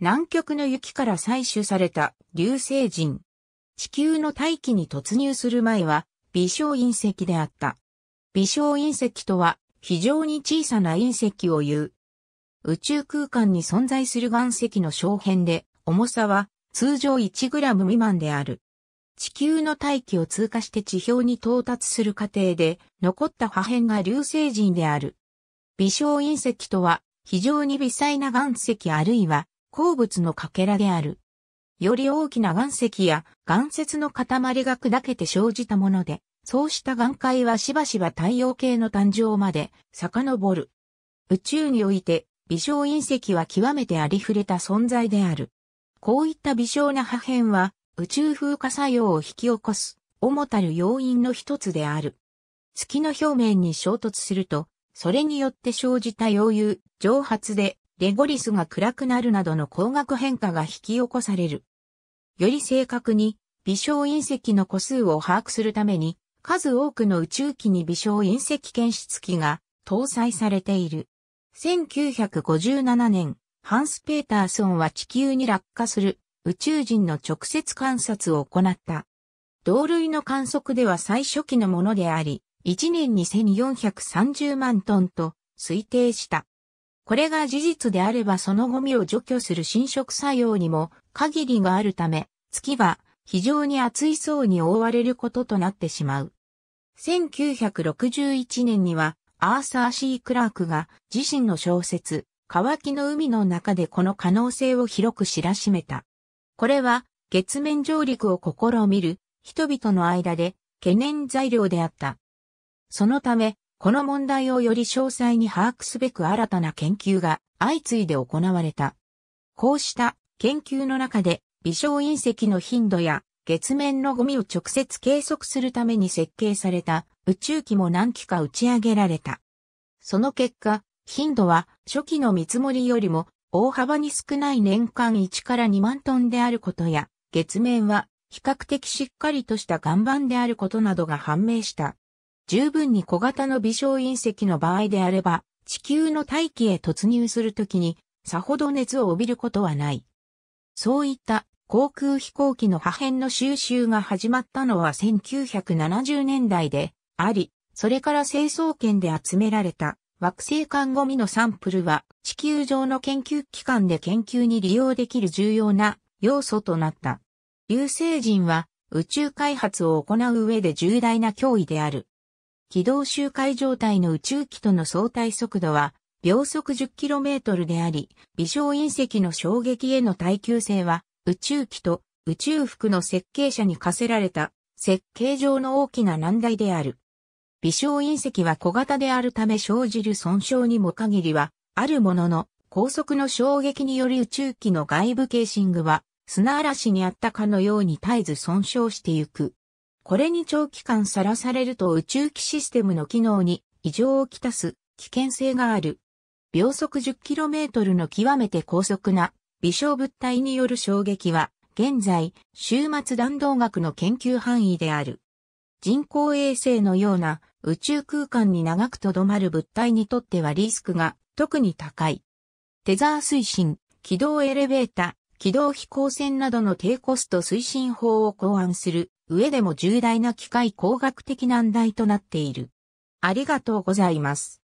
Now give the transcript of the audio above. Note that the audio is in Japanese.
南極の雪から採取された流星人。地球の大気に突入する前は微小隕石であった。微小隕石とは非常に小さな隕石を言う。宇宙空間に存在する岩石の小片で重さは通常 1g 未満である。地球の大気を通過して地表に到達する過程で残った破片が流星人である。微小隕石とは非常に微細な岩石あるいは鉱物のかけらである。より大きな岩石や岩石の塊が砕けて生じたもので、そうした岩塊はしばしば太陽系の誕生まで遡る。宇宙において微小隕石は極めてありふれた存在である。こういった微小な破片は宇宙風化作用を引き起こす主たる要因の一つである。月の表面に衝突すると、それによって生じた溶融、蒸発でレゴリスが暗くなるなどの光学変化が引き起こされる。より正確に微小隕石の個数を把握するために、数多くの宇宙機に微小隕石検出機が搭載されている。1957年、ハンス・ペーターソンは地球に落下する宇宙人の直接観察を行った。同類の観測では最初期のものであり、1年に1430万トンと推定した。これが事実であればそのゴミを除去する侵食作用にも限りがあるため、月は非常に厚い層に覆われることとなってしまう。1961年にはアーサー・シー・クラークが自身の小説、乾きの海の中でこの可能性を広く知らしめた。これは月面上陸を試みる人々の間で懸念材料であった。そのためこの問題をより詳細に把握すべく新たな研究が相次いで行われた。こうした研究の中で微小隕石の頻度や月面のゴミを直接計測するために設計された宇宙機も何機か打ち上げられた。その結果、頻度は初期の見積もりよりも大幅に少ない年間1から2万トンであることや、月面は比較的しっかりとした岩盤であることなどが判明した。十分に小型の微小隕石の場合であれば、地球の大気へ突入するときに、さほど熱を帯びることはない。そういった航空飛行機の破片の収集が始まったのは1970年代であり、それから成層圏で集められた惑星間ゴミのサンプルは地球上の研究機関で研究に利用できる重要な要素となった。流星人は宇宙開発を行う上で重大な脅威である。軌道周回状態の宇宙機との相対速度は、秒速 10km であり、微小隕石の衝撃への耐久性は、宇宙機と宇宙服の設計者に課せられた設計上の大きな難題である。微小隕石は小型であるため生じる損傷にも限りはあるものの、高速の衝撃により宇宙機の外部ケーシングは砂嵐にあったかのように絶えず損傷してゆく。これに長期間さらされると宇宙機システムの機能に異常をきたす危険性がある。秒速 10km の極めて高速な微小物体による衝撃は、現在、終末弾道学の研究範囲である。人工衛星のような宇宙空間に長く留まる物体にとってはリスクが特に高い。テザー推進、軌道エレベータ、ー、軌道飛行船などの低コスト推進法を考案する上でも重大な機械工学的難題となっている。ありがとうございます。